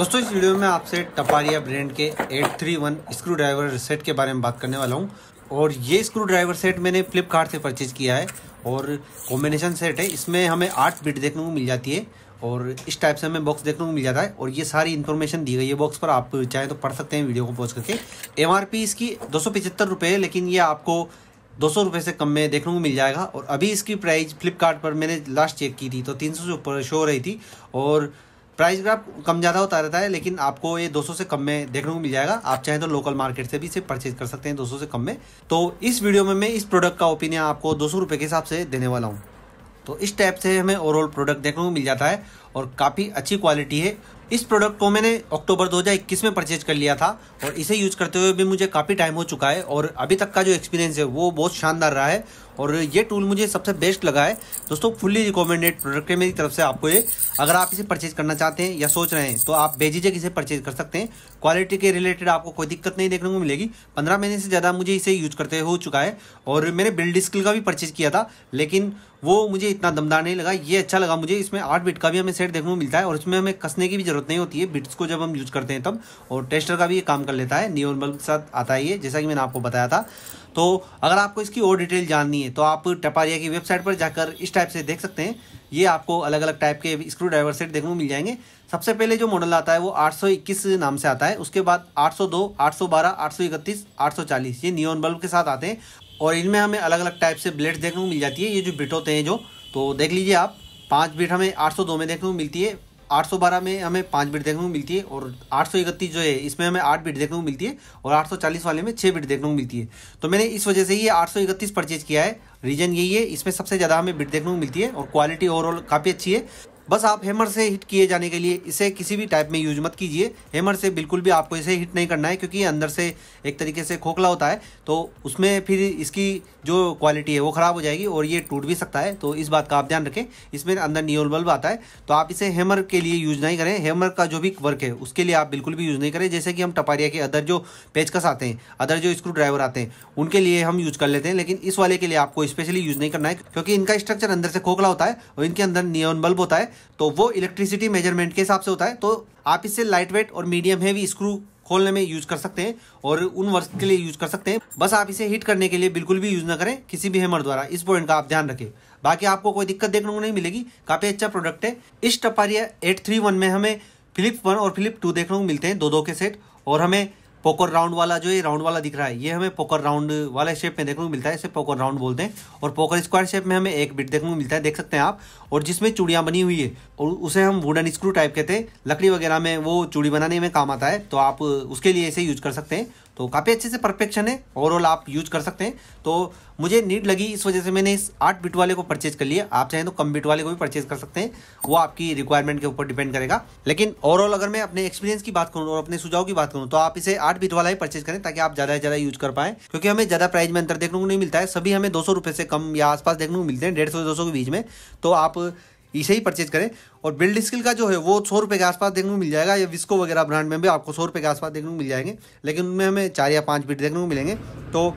दोस्तों इस वीडियो में आपसे टपारिया ब्रांड के 831 स्क्रू ड्राइवर सेट के बारे में बात करने वाला हूँ और ये स्क्रू ड्राइवर सेट मैंने फ्लिपकार्ट से परचेज किया है और कॉम्बिनेशन सेट है इसमें हमें आठ बिट देखने को मिल जाती है और इस टाइप से हमें बॉक्स देखने को मिल जाता है और ये सारी इन्फॉर्मेशन दी गई है बॉक्स पर आप चाहे तो पढ़ सकते हैं वीडियो को पोस्ट करके एम इसकी दो सौ है लेकिन ये आपको दो सौ रुपये से कम में देखने को मिल जाएगा और अभी इसकी प्राइस फ्लिपकार्ट पर मैंने लास्ट चेक की थी तो तीन सौ से ऊपर शो रही थी और प्राइस ग्राफ कम ज़्यादा होता रहता है लेकिन आपको ये 200 से कम में देखने को मिल जाएगा आप चाहें तो लोकल मार्केट से भी इसे परचेज कर सकते हैं 200 से कम में तो इस वीडियो में मैं इस प्रोडक्ट का ओपिनियन आपको दो सौ के हिसाब से देने वाला हूँ तो इस टाइप से हमें ओवरऑल प्रोडक्ट देखने को मिल जाता है और काफ़ी अच्छी क्वालिटी है इस प्रोडक्ट को मैंने अक्टूबर 2021 में परचेज कर लिया था और इसे यूज करते हुए भी मुझे काफ़ी टाइम हो चुका है और अभी तक का जो एक्सपीरियंस है वो बहुत शानदार रहा है और ये टूल मुझे सबसे बेस्ट लगा है दोस्तों फुल्ली रिकमेंडेड प्रोडक्ट है मेरी तरफ से आपको ये अगर आप इसे परचेज करना चाहते हैं या सोच रहे हैं तो आप बेझिझक इसे परचेज कर सकते हैं क्वालिटी के रिलेटेड आपको कोई दिक्कत नहीं देखने को मिलेगी पंद्रह महीने से ज़्यादा मुझे इसे यूज करते हो चुका है और मैंने बिल्ड स्किल का भी परचेज किया था लेकिन वो मुझे इतना दमदार नहीं लगा ये अच्छा लगा मुझे इसमें आठ बिट का भी हमें सेट देखने को मिलता है और इसमें हमें कसने की भी जरूरत नहीं होती है बिट्स को जब हम यूज करते हैं तब और टेस्टर का भी ये काम कर लेता है नियोन बल्ब के साथ आता है ये जैसा कि मैंने आपको बताया था तो अगर आपको इसकी और डिटेल जाननी है तो आप टपारिया की वेबसाइट पर जाकर इस टाइप से देख सकते हैं ये आपको अलग अलग टाइप के स्क्रू ड्राइवर सेट देखने को मिल जाएंगे सबसे पहले जो मॉडल आता है वो 821 नाम से आता है उसके बाद 802, 812, 831, 840 ये नियोन बल्ब के साथ आते हैं और इनमें हमें अलग अलग टाइप से ब्लेड्स देखने को मिल जाती है ये जो बिट होते हैं जो तो देख लीजिए आप पाँच बिट हमें 802 में देखने को मिलती है 812 में हमें पाँच बिट देखने को मिलती है और आठ जो है इसमें हमें आठ बिट देखने को मिलती है और 840 वाले में छः बिट देखने को मिलती है तो मैंने इस वजह से ये सौ परचेज किया है रीजन यही है इसमें सबसे ज़्यादा हमें बिट देखने को मिलती है और क्वालिटी ओवरऑल काफ़ी अच्छी है बस आप हेमर से हिट किए जाने के लिए इसे किसी भी टाइप में यूज मत कीजिए हेमर से बिल्कुल भी आपको इसे हिट नहीं करना है क्योंकि अंदर से एक तरीके से खोखला होता है तो उसमें फिर इसकी जो क्वालिटी है वो ख़राब हो जाएगी और ये टूट भी सकता है तो इस बात का आप ध्यान रखें इसमें अंदर नियोल बल्ब आता है तो आप इसे हेमर के लिए यूज नहीं करें हेमर का जो भी वर्क है उसके लिए आप बिल्कुल भी यूज़ नहीं करें जैसे कि हम टपारिया के अदर जो पेचकस आते हैं अदर जो स्क्रू ड्राइवर आते हैं उनके लिए हम यूज कर लेते हैं लेकिन इस वाले के लिए आपको स्पेशली यूज़ नहीं करना है क्योंकि इनका स्ट्रक्चर अंदर से खोखला होता है और इनके अंदर नियोन बल्ब होता है तो वो इलेक्ट्रिसिटी मेजरमेंट के हिसाब से होता है तो आप इससे लाइट वेट और मीडियम हैवी स्क्रू खोलने में यूज कर सकते हैं और उन वर्क के लिए यूज कर सकते हैं बस आप इसे हीट करने के लिए बिल्कुल भी यूज ना करें किसी भी हेमर द्वारा इस पॉइंट का आप ध्यान रखें बाकी आपको कोई दिक्कत देखने को नहीं मिलेगी काफी अच्छा प्रोडक्ट है इस टपारिया एट में हमें फिलिप वन और फिलिप टू देखने को मिलते हैं दो दो के सेट और हमें पोकर राउंड वाला जो ये राउंड वाला दिख रहा है ये हमें पोकर राउंड वाले शेप में देखने को मिलता है इसे पोकर राउंड बोलते हैं और पोकर स्क्वायर शेप में हमें एक बिट देखने को मिलता है देख सकते हैं आप और जिसमें चूड़ियाँ बनी हुई है और उसे हम वुडन स्क्रू टाइप कहते हैं लकड़ी वगैरह में वो चूड़ी बनाने में काम आता है तो आप उसके लिए इसे यूज कर सकते हैं तो काफ़ी अच्छे से परफेक्शन है ओवरऑल आप यूज कर सकते हैं तो मुझे नीड लगी इस वजह से मैंने इस आठ बिट वाले को परचेज कर लिया आप चाहें तो कम बिट वाले को भी परचेज कर सकते हैं वो आपकी रिक्वायरमेंट के ऊपर डिपेंड करेगा लेकिन ओवरऑल अगर मैं अपने एक्सपीरियंस की बात करूँ और अपने सुझाव की बात करूँ तो आप इसे आठ बिट वाला ही परचेज करें ताकि आप ज़्यादा से ज़्यादा यूज कर पाएँ क्योंकि हमें ज़्यादा प्राइस में अंतर देखने को नहीं मिलता है सभी हमें दो सौ से कम या आसपास देखने को मिलते हैं डेढ़ सौ दो सौ के बीच में तो आप इसे ही परचेज करें और बिल्ड स्किल का जो है वो सौ रुपये के आसपास देखने को मिल जाएगा या विस्को वगैरह ब्रांड में भी आपको सौ रुपये के आसपास देखने को मिल जाएंगे लेकिन उनमें हमें चार या पाँच बिट देखने को मिलेंगे तो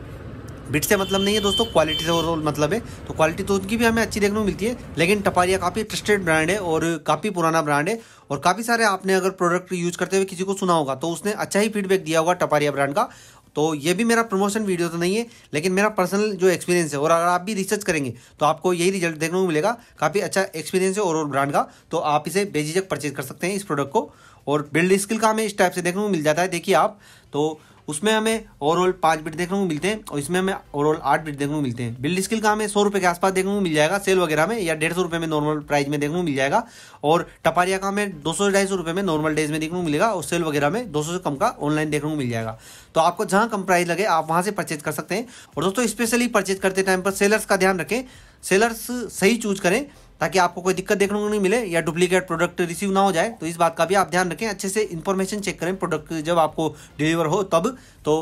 बिट से मतलब नहीं है दोस्तों क्वालिटी से ओवरऑल मतलब है तो क्वालिटी तो उनकी भी हमें अच्छी देखने को मिलती है लेकिन टपारिया काफ़ी ट्रस्टेड ब्रांड है और काफ़ी पुराना ब्रांड है और काफ़ी सारे आपने अगर प्रोडक्ट यूज़ करते हुए किसी को सुना होगा तो उसने अच्छा ही फीडबैक दिया होगा टपारिया ब्रांड का तो ये भी मेरा प्रमोशन वीडियो तो नहीं है लेकिन मेरा पर्सनल जो एक्सपीरियंस है और अगर आप भी रिसर्च करेंगे तो आपको यही रिजल्ट देखने को मिलेगा काफ़ी अच्छा एक्सपीरियंस है और ब्रांड का तो आप इसे बेझिझक परचेज कर सकते हैं इस प्रोडक्ट को और बिल्ड स्किल का हमें इस टाइप से देखने को मिल जाता है देखिए आप तो उसमें हमें ओवरऑल पांच बिट देखने को मिलते हैं और इसमें हमें ओवरऑल आठ बिट देखने को मिलते हैं बिल्ड स्किल का हमें सौ रुपए के आसपास देखने को मिल जाएगा सेल वगैरह में या डेढ़ सौ रुपये में नॉर्मल प्राइस में देखने को मिल जाएगा और टपारिया का हमें दो सौ ढाई सौ रुपये में नॉर्मल डेज में देखने को मिलेगा और सेल वगैरह में दो सौ से कम का ऑनलाइन देखने को मिल जाएगा तो आपको जहाँ कम प्राइस लगे आप वहाँ से परचेज कर सकते हैं और दोस्तों स्पेशली परचेज करते टाइम पर सेलर्स का ध्यान रखें सेलर्स सही चूज करें ताकि आपको कोई दिक्कत देखने को नहीं मिले या डुप्लीकेट प्रोडक्ट रिसीव ना हो जाए तो इस बात का भी आप ध्यान रखें अच्छे से इन्फॉर्मेशन चेक करें प्रोडक्ट जब आपको डिलीवर हो तब तो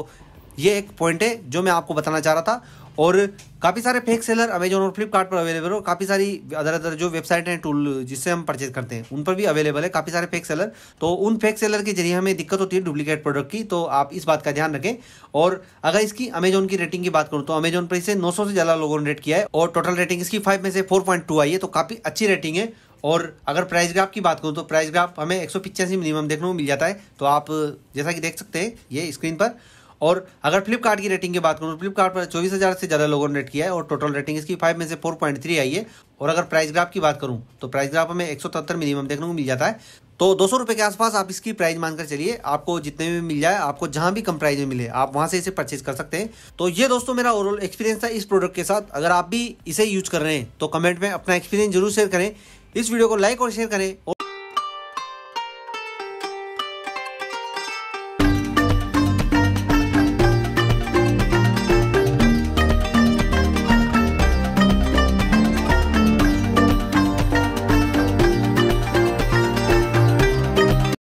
ये एक पॉइंट है जो मैं आपको बताना चाह रहा था और काफ़ी सारे फेक सेलर अमेजोन और फ्लिपकार्ट पर अवेलेबल और काफ़ी सारी अदर अदर जो वेबसाइट हैं टूल जिससे हम परचेज करते हैं उन पर भी अवेलेबल है काफ़ी सारे फेक सेलर तो उन फेक सेलर के जरिए हमें दिक्कत होती है डुप्लीकेट प्रोडक्ट की तो आप इस बात का ध्यान रखें और अगर इसकी अमेजोन की रेटिंग की बात करूँ तो अमेजोन पर इसे नौ से ज़्यादा लोगों ने रेट किया है और टोटल रेटिंग इसकी फाइव में से फोर आई है तो काफ़ी अच्छी रेटिंग है और अगर प्राइस ग्राफ की बात करूँ तो प्राइस ग्राफ हमें एक मिनिमम देखने को मिल जाता है तो आप जैसा कि देख सकते हैं ये स्क्रीन पर और अगर फ्लिपकार्ट की रेटिंग की बात करूँ फ्लिपकार्ट तो पर चौबीस हज़ार से ज़्यादा लोगों ने रेट किया है और टोटल रेटिंग इसकी फाइव में से फोर पॉइंट थ्री आई है और अगर प्राइस ग्राफ की बात करूँ तो प्राइस ग्राफ हमें एक सौ तिहत्तर मिनिमम देखने को मिल जाता है तो दो सौ रुपये के आसपास आप इसकी प्राइस मानकर चलिए आपको जितने भी मिल जाए आपको जहां भी कम प्राइस में मिले आप वहां से इसे परचेज कर सकते हैं तो ये दोस्तों मेरा ओवरऑल एक्सपीरियंस था इस प्रोडक्ट के साथ अगर आप भी इसे यूज कर रहे हैं तो कमेंट में अपना एक्सपीरियंस जरूर शेयर करें इस वीडियो को लाइक और शेयर करें और